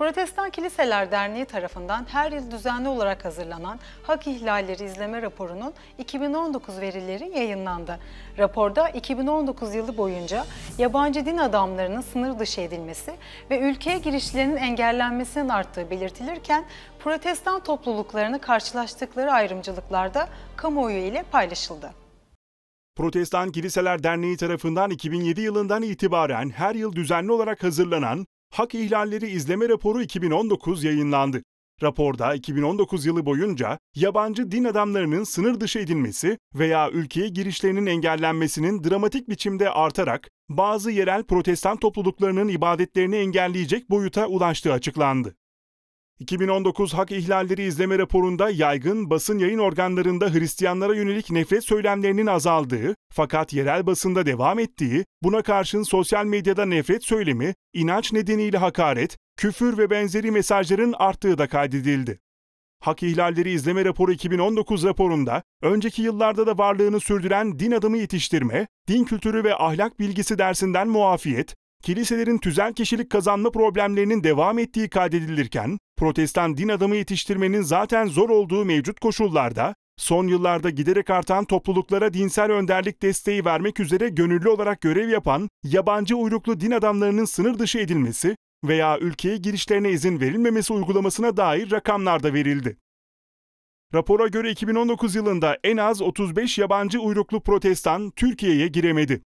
Protestan Kiliseler Derneği tarafından her yıl düzenli olarak hazırlanan hak ihlalleri izleme raporunun 2019 verileri yayınlandı. Raporda 2019 yılı boyunca yabancı din adamlarının sınır dışı edilmesi ve ülkeye girişlerinin engellenmesinin arttığı belirtilirken Protestan topluluklarını karşılaştıkları ayrımcılıklarda kamuoyu ile paylaşıldı. Protestan Kiliseler Derneği tarafından 2007 yılından itibaren her yıl düzenli olarak hazırlanan Hak ihlalleri izleme raporu 2019 yayınlandı. Raporda 2019 yılı boyunca yabancı din adamlarının sınır dışı edilmesi veya ülkeye girişlerinin engellenmesinin dramatik biçimde artarak bazı yerel protestan topluluklarının ibadetlerini engelleyecek boyuta ulaştığı açıklandı. 2019 hak ihlalleri izleme raporunda yaygın basın yayın organlarında Hristiyanlara yönelik nefret söylemlerinin azaldığı fakat yerel basında devam ettiği, buna karşın sosyal medyada nefret söylemi, inanç nedeniyle hakaret, küfür ve benzeri mesajların arttığı da kaydedildi. Hak İhlalleri İzleme raporu 2019 raporunda önceki yıllarda da varlığını sürdüren din adımı yetiştirme, din kültürü ve ahlak bilgisi dersinden muafiyet, kiliselerin tüzel kişilik kazanma problemlerinin devam ettiği kaydedilirken, protestan din adamı yetiştirmenin zaten zor olduğu mevcut koşullarda, son yıllarda giderek artan topluluklara dinsel önderlik desteği vermek üzere gönüllü olarak görev yapan yabancı uyruklu din adamlarının sınır dışı edilmesi veya ülkeye girişlerine izin verilmemesi uygulamasına dair rakamlar da verildi. Rapora göre 2019 yılında en az 35 yabancı uyruklu protestan Türkiye'ye giremedi.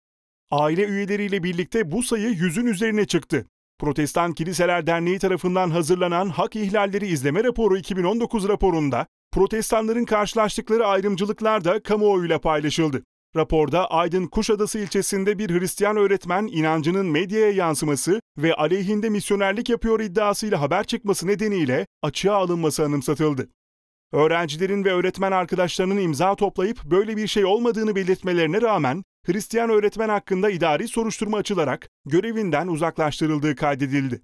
Aile üyeleriyle birlikte bu sayı yüzün üzerine çıktı. Protestan Kiliseler Derneği tarafından hazırlanan Hak İhlalleri İzleme Raporu 2019 raporunda protestanların karşılaştıkları ayrımcılıklar da kamuoyuyla paylaşıldı. Raporda Aydın Kuşadası ilçesinde bir Hristiyan öğretmen inancının medyaya yansıması ve aleyhinde misyonerlik yapıyor iddiasıyla haber çıkması nedeniyle açığa alınması anımsatıldı. Öğrencilerin ve öğretmen arkadaşlarının imza toplayıp böyle bir şey olmadığını belirtmelerine rağmen Hristiyan öğretmen hakkında idari soruşturma açılarak görevinden uzaklaştırıldığı kaydedildi.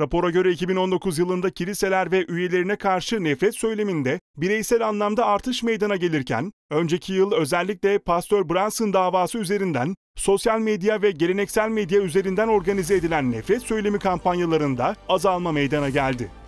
Rapora göre 2019 yılında kiliseler ve üyelerine karşı nefret söyleminde bireysel anlamda artış meydana gelirken, önceki yıl özellikle Pastör Brunson davası üzerinden, sosyal medya ve geleneksel medya üzerinden organize edilen nefret söylemi kampanyalarında azalma meydana geldi.